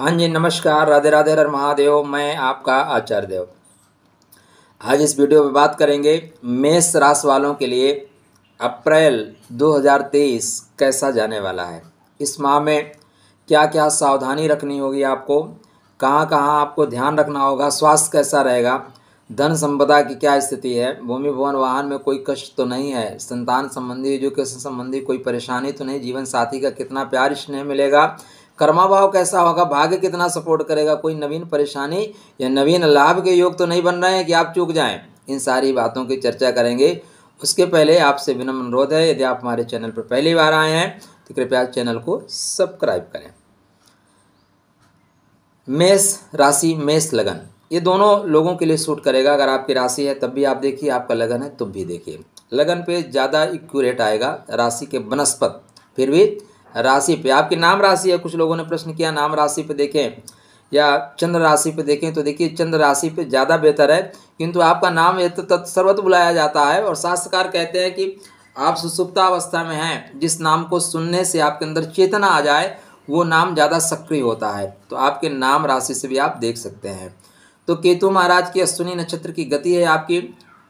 हाँ जी नमस्कार राधे राधे रर महादेव मैं आपका आचार्य देव आज इस वीडियो में बात करेंगे मेष राशि वालों के लिए अप्रैल 2023 कैसा जाने वाला है इस माह में क्या क्या सावधानी रखनी होगी आपको कहाँ कहाँ आपको ध्यान रखना होगा स्वास्थ्य कैसा रहेगा धन संपदा की क्या स्थिति है भूमि भवन वाहन में कोई कष्ट तो नहीं है संतान संबंधी एजुकेशन संबंधी कोई परेशानी तो नहीं जीवन साथी का कितना प्यार स्नेह मिलेगा कर्माभाव कैसा होगा भाग्य कितना सपोर्ट करेगा कोई नवीन परेशानी या नवीन लाभ के योग तो नहीं बन रहे हैं कि आप चूक जाएं इन सारी बातों की चर्चा करेंगे उसके पहले आपसे विनम्र अनुरोध है यदि आप हमारे चैनल पर पहली बार आए हैं तो कृपया चैनल को सब्सक्राइब करें मेष राशि मेष लगन ये दोनों लोगों के लिए सूट करेगा अगर आपकी राशि है तब भी आप देखिए आपका लगन है तब भी देखिए लगन पे ज़्यादा एक्यूरेट आएगा राशि के वनस्पत फिर भी राशि पे आपकी नाम राशि है कुछ लोगों ने प्रश्न किया नाम राशि पे देखें या चंद्र राशि पे देखें तो देखिए चंद्र राशि पे ज़्यादा बेहतर है किंतु आपका नाम ये तो सर्वत बुलाया जाता है और शास्त्रकार कहते हैं कि आप सुसुप्तावस्था में हैं जिस नाम को सुनने से आपके अंदर चेतना आ जाए वो नाम ज़्यादा सक्रिय होता है तो आपके नाम राशि से भी आप देख सकते हैं तो केतु महाराज की अश्विनी नक्षत्र की गति है आपकी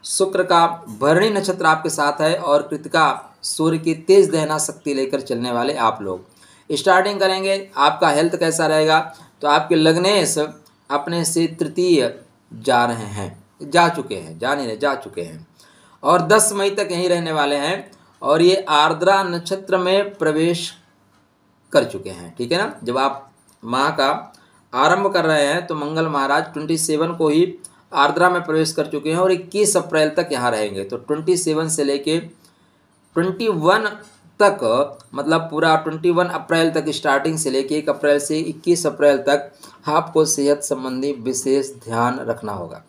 शुक्र का भरणी नक्षत्र आपके साथ है और कृतिका सूर्य की तेज दहना शक्ति लेकर चलने वाले आप लोग स्टार्टिंग करेंगे आपका हेल्थ कैसा रहेगा तो आपके लग्नेश अपने से तृतीय जा रहे हैं जा चुके हैं जा नहीं रहे जा चुके हैं और 10 मई तक यहीं रहने वाले हैं और ये आर्द्रा नक्षत्र में प्रवेश कर चुके हैं ठीक है ना जब आप माह का आरंभ कर रहे हैं तो मंगल महाराज ट्वेंटी सेवन को ही आर्द्रा में प्रवेश कर चुके हैं और इक्कीस अप्रैल तक यहाँ रहेंगे तो ट्वेंटी सेवन से लेके ट्वेंटी वन तक मतलब पूरा ट्वेंटी वन अप्रैल तक स्टार्टिंग से लेके एक अप्रैल से इक्कीस अप्रैल तक आपको सेहत संबंधी विशेष ध्यान रखना होगा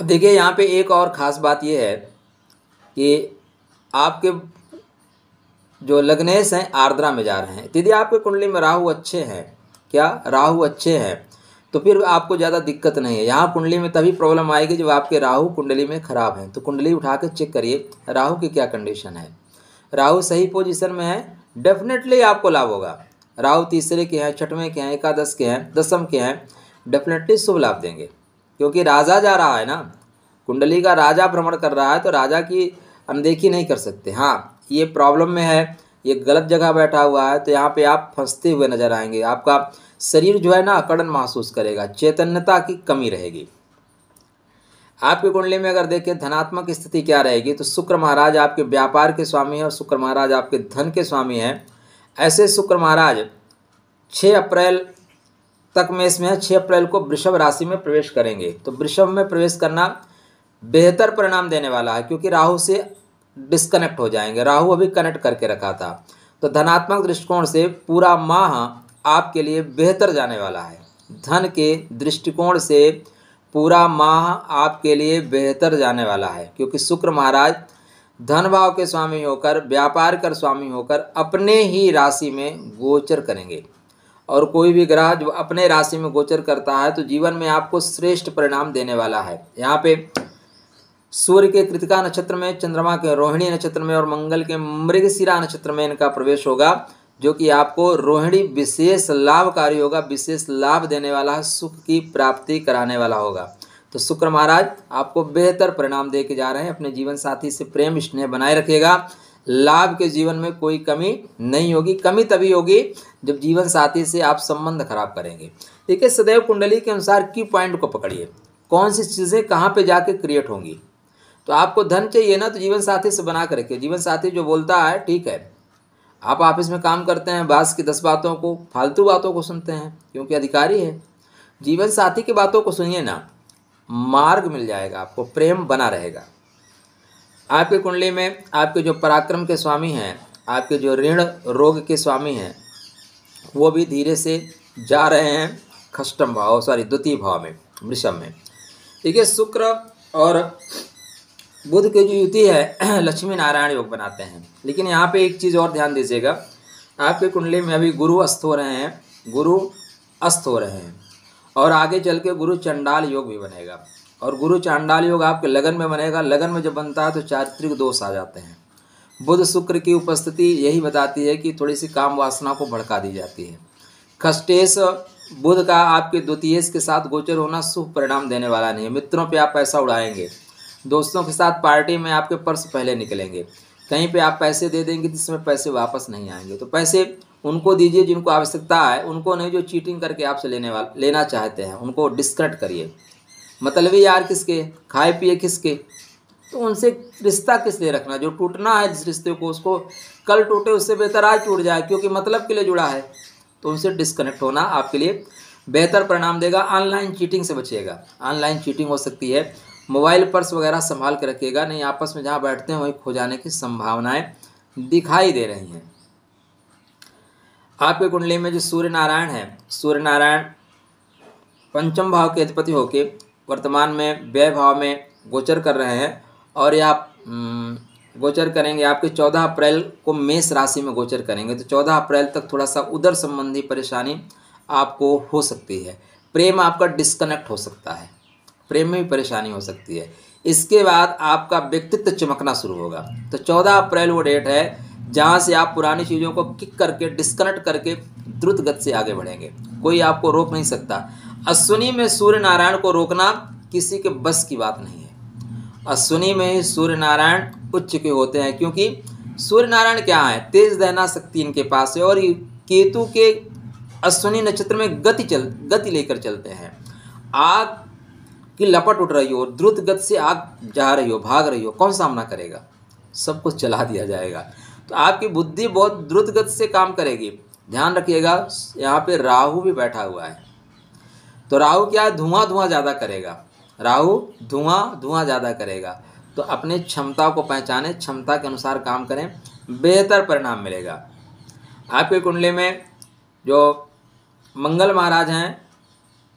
अब देखिए यहाँ पे एक और ख़ास बात यह है कि आपके जो लग्नेश हैं आर्द्रा में जा रहे हैं यदि आपके कुंडली में राहु अच्छे हैं क्या राहु अच्छे हैं तो फिर आपको ज़्यादा दिक्कत नहीं है यहाँ कुंडली में तभी प्रॉब्लम आएगी जब आपके राहु कुंडली में ख़राब हैं तो कुंडली उठा कर चेक करिए राहु की क्या कंडीशन है राहु सही पोजिशन में है डेफिनेटली आपको लाभ होगा राहु तीसरे के हैं छठवें के हैं एकादश के हैं दसम के हैं डेफिनेटली शुभ लाभ देंगे क्योंकि राजा जा रहा है ना कुंडली का राजा भ्रमण कर रहा है तो राजा की अनदेखी नहीं कर सकते हाँ ये प्रॉब्लम में है ये गलत जगह बैठा हुआ है तो यहाँ पे आप फंसते हुए नजर आएंगे आपका शरीर जो है ना अकड़न महसूस करेगा चैतन्यता की कमी रहेगी आपके कुंडली में अगर देखें धनात्मक स्थिति क्या रहेगी तो शुक्र महाराज आपके व्यापार के स्वामी हैं और शुक्र महाराज आपके धन के स्वामी हैं ऐसे शुक्र महाराज छः अप्रैल तक में इसमें है छः अप्रैल को वृषभ राशि में प्रवेश करेंगे तो वृषभ में प्रवेश करना बेहतर परिणाम देने वाला है क्योंकि राहु से डिस्कनेक्ट हो जाएंगे राहु अभी कनेक्ट करके रखा था तो धनात्मक दृष्टिकोण से पूरा माह आपके लिए बेहतर जाने वाला है धन के दृष्टिकोण से पूरा माह आपके लिए बेहतर जाने वाला है क्योंकि शुक्र महाराज धन भाव के स्वामी होकर व्यापार कर स्वामी होकर अपने ही राशि में गोचर करेंगे और कोई भी ग्रह जो अपने राशि में गोचर करता है तो जीवन में आपको श्रेष्ठ परिणाम देने वाला है यहाँ पे सूर्य के कृतिका नक्षत्र में चंद्रमा के रोहिणी नक्षत्र में और मंगल के मृगशिरा नक्षत्र में इनका प्रवेश होगा जो कि आपको रोहिणी विशेष लाभकारी होगा विशेष लाभ देने वाला है सुख की प्राप्ति कराने वाला होगा तो शुक्र महाराज आपको बेहतर परिणाम दे के जा रहे हैं अपने जीवन साथी से प्रेम स्नेह बनाए रखेगा लाभ के जीवन में कोई कमी नहीं होगी कमी तभी होगी जब जीवन साथी से आप संबंध खराब करेंगे देखिए सदैव कुंडली के अनुसार की पॉइंट को पकड़िए कौन सी चीज़ें कहाँ पे जाके क्रिएट होंगी तो आपको धन चाहिए ना तो जीवन साथी से बना कर रखिए जीवन साथी जो बोलता है ठीक है आप ऑफिस में काम करते हैं बास की दस बातों को फालतू बातों को सुनते हैं क्योंकि अधिकारी है जीवन साथी की बातों को सुनिए ना मार्ग मिल जाएगा आपको प्रेम बना रहेगा आपके कुंडली में आपके जो पराक्रम के स्वामी हैं आपके जो ऋण रोग के स्वामी हैं वो भी धीरे से जा रहे हैं खष्टम भाव सॉरी द्वितीय भाव में वृषभ में ठीक है शुक्र और बुद्ध की जो युति है लक्ष्मी नारायण योग बनाते हैं लेकिन यहाँ पे एक चीज़ और ध्यान दीजिएगा आपके कुंडली में अभी गुरु अस्त हो रहे हैं गुरु अस्त हो रहे हैं और आगे चल के गुरु चंडाल योग भी बनेगा और गुरु चांडाल योग आपके लगन में बनेगा लगन में जब बनता है तो चारित्रिक दोष आ जाते हैं बुध शुक्र की उपस्थिति यही बताती है कि थोड़ी सी काम वासना को भड़का दी जाती है खष्टेश बुध का आपके द्वितीय के साथ गोचर होना शुभ परिणाम देने वाला नहीं है मित्रों पे आप पैसा उड़ाएंगे दोस्तों के साथ पार्टी में आपके पर्स पहले निकलेंगे कहीं पे आप पैसे दे देंगे जिसमें पैसे वापस नहीं आएंगे तो पैसे उनको दीजिए जिनको आवश्यकता है उनको नहीं जो चीटिंग करके आपसे लेने वाला लेना चाहते हैं उनको डिस्कट करिए मतलब यार किसके खाए पिए किसके तो उनसे रिश्ता किस लिए रखना जो टूटना है जिस रिश्ते को उसको कल टूटे उससे बेहतर आज टूट जाए क्योंकि मतलब के लिए जुड़ा है तो उनसे डिस्कनेक्ट होना आपके लिए बेहतर परिणाम देगा ऑनलाइन चीटिंग से बचेगा ऑनलाइन चीटिंग हो सकती है मोबाइल पर्स वगैरह संभाल कर रखिएगा नहीं आपस में जहाँ बैठते हैं वहीं खो जाने की संभावनाएं दिखाई दे रही हैं आपके कुंडली में जो सूर्य नारायण है सूर्य नारायण पंचम भाव के अधिपति होकर वर्तमान में व्यय भाव में गोचर कर रहे हैं और ये आप गोचर करेंगे आपके चौदह अप्रैल को मेष राशि में गोचर करेंगे तो चौदह अप्रैल तक थोड़ा सा उधर संबंधी परेशानी आपको हो सकती है प्रेम आपका डिस्कनेक्ट हो सकता है प्रेम में भी परेशानी हो सकती है इसके बाद आपका व्यक्तित्व चमकना शुरू होगा तो चौदह अप्रैल वो डेट है जहाँ से आप पुरानी चीज़ों को किक करके डिस्कनेक्ट करके द्रुत गति से आगे बढ़ेंगे कोई आपको रोक नहीं सकता अश्विनी में सूर्य नारायण को रोकना किसी के बस की बात नहीं है अश्विनी में ही सूर्य नारायण उच्च के होते हैं क्योंकि सूर्य नारायण क्या है तेज दहना शक्ति इनके पास है और केतु के अश्विनी नक्षत्र में गति चल गति लेकर चलते हैं आग कि लपट उठ रही हो द्रुत गति से आप जा रही हो भाग रही हो कौन सामना करेगा सब कुछ चला दिया जाएगा तो आपकी बुद्धि बहुत द्रुत गति से काम करेगी ध्यान रखिएगा यहाँ पे राहु भी बैठा हुआ है तो राहु क्या है धुआं धुआं ज़्यादा करेगा राहु धुआं धुआं ज़्यादा करेगा तो अपने क्षमता को पहचाने क्षमता के अनुसार काम करें बेहतर परिणाम मिलेगा आपके कुंडली में जो मंगल महाराज हैं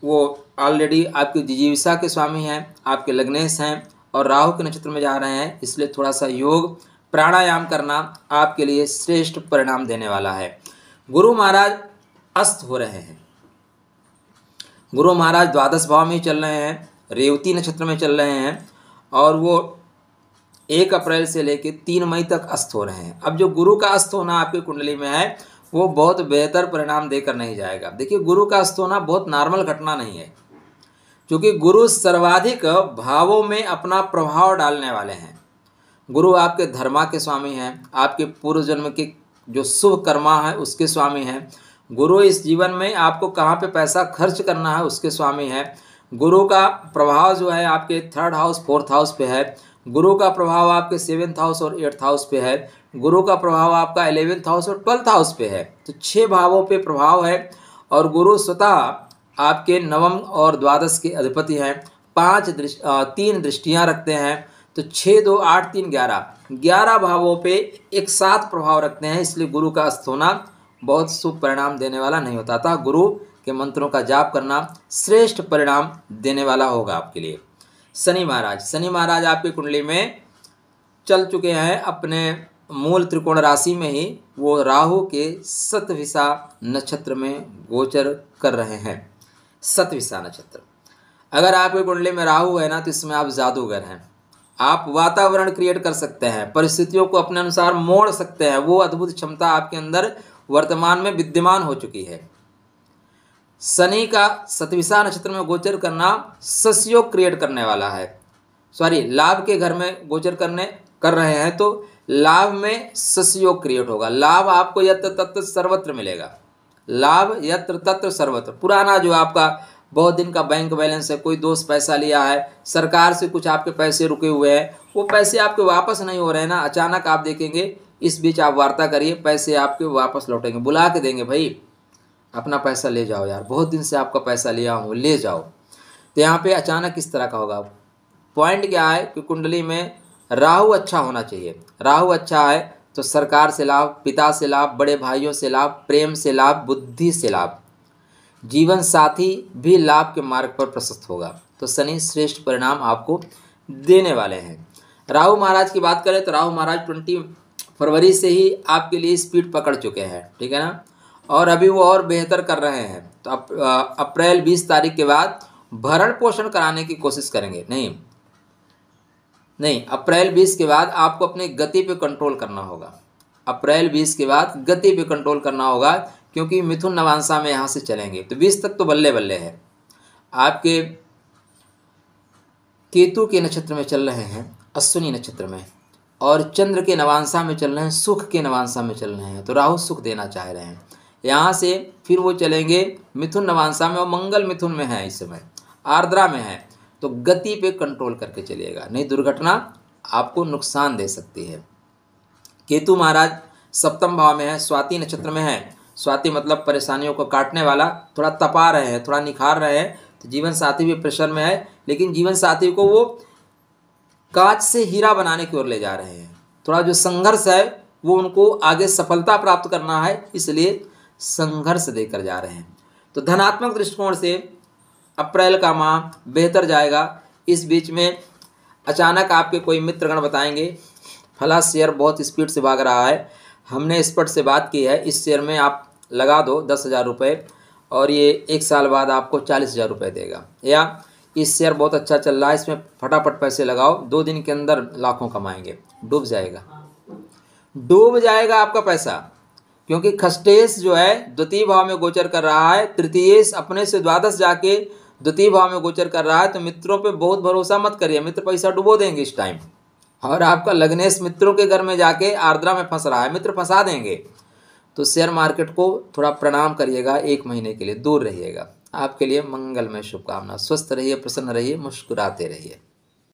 वो ऑलरेडी आपकी जिजीविषा के स्वामी हैं आपके लग्नेश हैं और राहु के नक्षत्र में जा रहे हैं इसलिए थोड़ा सा योग प्राणायाम करना आपके लिए श्रेष्ठ परिणाम देने वाला है गुरु महाराज अस्त हो रहे हैं गुरु महाराज द्वादश भाव में चल रहे हैं रेवती नक्षत्र में चल रहे हैं और वो एक अप्रैल से लेकर तीन मई तक अस्त हो रहे हैं अब जो गुरु का अस्त होना आपकी कुंडली में है वो बहुत बेहतर परिणाम देकर नहीं जाएगा देखिए गुरु का अस्त होना बहुत नॉर्मल घटना नहीं है क्योंकि गुरु सर्वाधिक भावों में अपना प्रभाव डालने वाले हैं गुरु आपके धर्मा के स्वामी हैं आपके पूर्व जन्म के जो शुभ कर्मा है उसके स्वामी हैं गुरु इस जीवन में आपको कहाँ पे पैसा खर्च करना है उसके स्वामी है गुरु का प्रभाव जो है आपके थर्ड हाउस फोर्थ हाउस पे है गुरु का प्रभाव आपके सेवेंथ हाउस और एट्थ हाउस पे है गुरु का प्रभाव आपका एलेवेंथ हाउस और ट्वेल्थ हाउस पे है तो छः भावों पे प्रभाव है और गुरु स्वतः आपके नवम और द्वादश के अधिपति हैं पाँच दृष्ट तीन दृष्टियाँ रखते हैं तो छः दो आठ तीन ग्यारह ग्यारह भावों पे एक साथ प्रभाव रखते हैं इसलिए गुरु का अस्त होना बहुत शुभ परिणाम देने वाला नहीं होता था गुरु के मंत्रों का जाप करना श्रेष्ठ परिणाम देने वाला होगा आपके लिए शनि महाराज शनि महाराज आपकी कुंडली में चल चुके हैं अपने मूल त्रिकोण राशि में ही वो राहु के सतविशा नक्षत्र में गोचर कर रहे हैं सतविशा नक्षत्र अगर आपके कुंडली में राहु है ना तो इसमें आप जादूगर हैं आप वातावरण क्रिएट कर सकते हैं परिस्थितियों को अपने अनुसार मोड़ सकते हैं वो अद्भुत क्षमता आपके अंदर वर्तमान में विद्यमान हो चुकी है शनि का सतविशा नक्षत्र में गोचर करना सस्योग क्रिएट करने वाला है सॉरी लाभ के घर में गोचर करने कर रहे हैं तो लाभ में सस्योग क्रिएट होगा लाभ आपको यत्र तत्र सर्वत्र मिलेगा लाभ यत्र तत्र सर्वत्र पुराना जो आपका बहुत दिन का बैंक बैलेंस है कोई दोस्त पैसा लिया है सरकार से कुछ आपके पैसे रुके हुए हैं वो पैसे आपके वापस नहीं हो रहे हैं ना अचानक आप देखेंगे इस बीच आप वार्ता करिए पैसे आपके वापस लौटेंगे बुला के देंगे भाई अपना पैसा ले जाओ यार बहुत दिन से आपका पैसा लिया हूँ ले जाओ तो यहाँ पे अचानक इस तरह का होगा पॉइंट क्या है कि कुंडली में राहु अच्छा होना चाहिए राहु अच्छा है तो सरकार से लाभ पिता से लाभ बड़े भाइयों से लाभ प्रेम से लाभ बुद्धि से लाभ जीवन साथी भी लाभ के मार्ग पर प्रशस्त होगा तो शनि श्रेष्ठ परिणाम आपको देने वाले हैं राहु महाराज की बात करें तो राहु महाराज ट्वेंटी फरवरी से ही आपके लिए स्पीड पकड़ चुके हैं ठीक है ना और अभी वो और बेहतर कर रहे हैं तो अप्रैल बीस तारीख के बाद भरण पोषण कराने की कोशिश करेंगे नहीं नहीं अप्रैल बीस के बाद आपको अपने गति पे कंट्रोल करना होगा अप्रैल बीस के बाद गति पे कंट्रोल करना होगा क्योंकि मिथुन नवांसा में यहाँ से चलेंगे तो बीस तक तो बल्ले बल्ले है आपके केतु के नक्षत्र में चल रहे हैं अश्विनी नक्षत्र में और चंद्र के नवांसा में चल रहे हैं सुख के नवांसा में चल रहे हैं तो राहु सुख देना चाह रहे हैं यहाँ से फिर वो चलेंगे मिथुन नवांसा में और मंगल मिथुन में है इस समय आर्द्रा में है तो गति पे कंट्रोल करके चलिएगा नहीं दुर्घटना आपको नुकसान दे सकती है केतु महाराज सप्तम भाव में है स्वाति नक्षत्र में है स्वाति मतलब परेशानियों को काटने वाला थोड़ा तपा रहे हैं थोड़ा निखार रहे हैं तो जीवन साथी भी प्रेशर में है लेकिन जीवन साथी को वो कांच से हीरा बनाने की ओर ले जा रहे हैं थोड़ा जो संघर्ष है वो उनको आगे सफलता प्राप्त करना है इसलिए संघर्ष देकर जा रहे हैं तो धनात्मक दृष्टिकोण से अप्रैल का माह बेहतर जाएगा इस बीच में अचानक आपके कोई मित्रगण बताएंगे फला शेयर बहुत स्पीड से भाग रहा है हमने स्पट से बात की है इस शेयर में आप लगा दो दस हज़ार रुपये और ये एक साल बाद आपको चालीस हज़ार रुपये देगा या इस शेयर बहुत अच्छा चल रहा है इसमें फटाफट पैसे लगाओ दो दिन के अंदर लाखों कमाएंगे डूब जाएगा डूब जाएगा आपका पैसा क्योंकि खष्टेश जो है द्वितीय भाव में गोचर कर रहा है तृतीयेश अपने से द्वादश जाके द्वितीय भाव में गोचर कर रहा है तो मित्रों पे बहुत भरोसा मत करिए मित्र पैसा डुबो देंगे इस टाइम और आपका लग्नेश मित्रों के घर में जाके आर्द्रा में फंस रहा है मित्र फंसा देंगे तो शेयर मार्केट को थोड़ा प्रणाम करिएगा एक महीने के लिए दूर रहिएगा आपके लिए मंगलमय शुभकामना स्वस्थ रहिए प्रसन्न रहिए मुस्कुराते रहिए